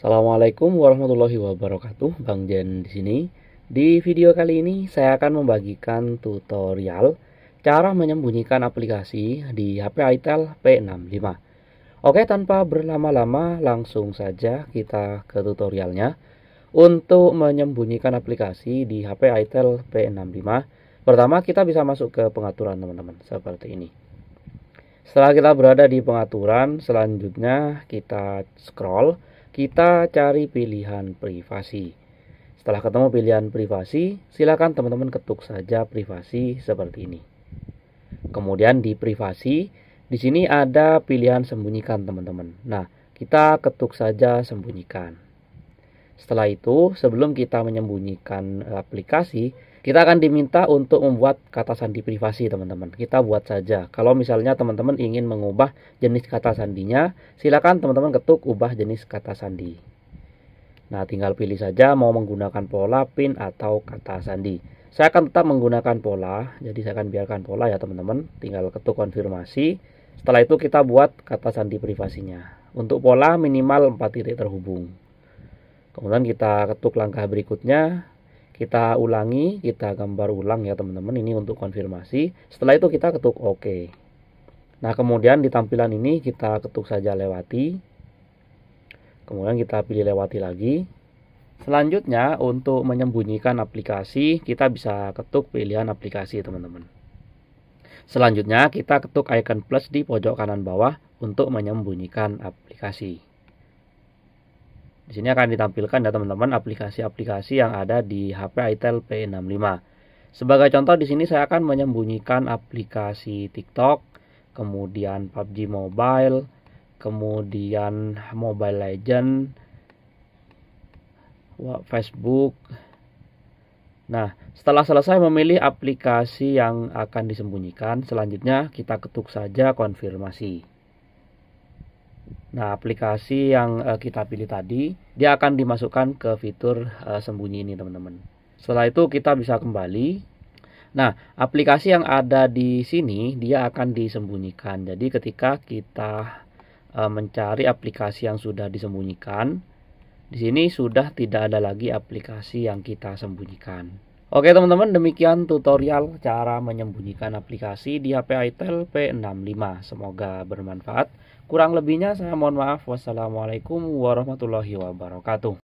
Assalamualaikum warahmatullahi wabarakatuh, Bang Jen di sini. Di video kali ini saya akan membagikan tutorial cara menyembunyikan aplikasi di HP Itel P65. Oke, tanpa berlama-lama langsung saja kita ke tutorialnya. Untuk menyembunyikan aplikasi di HP Itel P65, pertama kita bisa masuk ke pengaturan teman-teman, seperti ini. Setelah kita berada di pengaturan, selanjutnya kita scroll kita cari pilihan privasi. Setelah ketemu pilihan privasi, silakan teman-teman ketuk saja privasi seperti ini. Kemudian di privasi, di sini ada pilihan sembunyikan teman-teman. Nah, kita ketuk saja sembunyikan. Setelah itu, sebelum kita menyembunyikan eh, aplikasi, kita akan diminta untuk membuat kata sandi privasi teman-teman kita buat saja kalau misalnya teman-teman ingin mengubah jenis kata sandinya silakan teman-teman ketuk ubah jenis kata sandi nah tinggal pilih saja mau menggunakan pola pin atau kata sandi saya akan tetap menggunakan pola jadi saya akan biarkan pola ya teman-teman tinggal ketuk konfirmasi setelah itu kita buat kata sandi privasinya untuk pola minimal 4 titik terhubung kemudian kita ketuk langkah berikutnya kita ulangi kita gambar ulang ya teman-teman ini untuk konfirmasi setelah itu kita ketuk OK nah kemudian di tampilan ini kita ketuk saja lewati kemudian kita pilih lewati lagi selanjutnya untuk menyembunyikan aplikasi kita bisa ketuk pilihan aplikasi teman-teman Selanjutnya, kita ketuk icon plus di pojok kanan bawah untuk menyembunyikan aplikasi. Di sini akan ditampilkan ya teman-teman aplikasi-aplikasi yang ada di HP Itel P65. Sebagai contoh di sini saya akan menyembunyikan aplikasi TikTok, kemudian PUBG Mobile, kemudian Mobile Legend, Facebook. Nah, setelah selesai memilih aplikasi yang akan disembunyikan, selanjutnya kita ketuk saja konfirmasi. Nah, aplikasi yang uh, kita pilih tadi, dia akan dimasukkan ke fitur uh, sembunyi ini, teman-teman. Setelah itu kita bisa kembali. Nah, aplikasi yang ada di sini dia akan disembunyikan. Jadi ketika kita uh, mencari aplikasi yang sudah disembunyikan, di sini sudah tidak ada lagi aplikasi yang kita sembunyikan. Oke teman-teman demikian tutorial cara menyembunyikan aplikasi di HP Itel P65 Semoga bermanfaat Kurang lebihnya saya mohon maaf Wassalamualaikum warahmatullahi wabarakatuh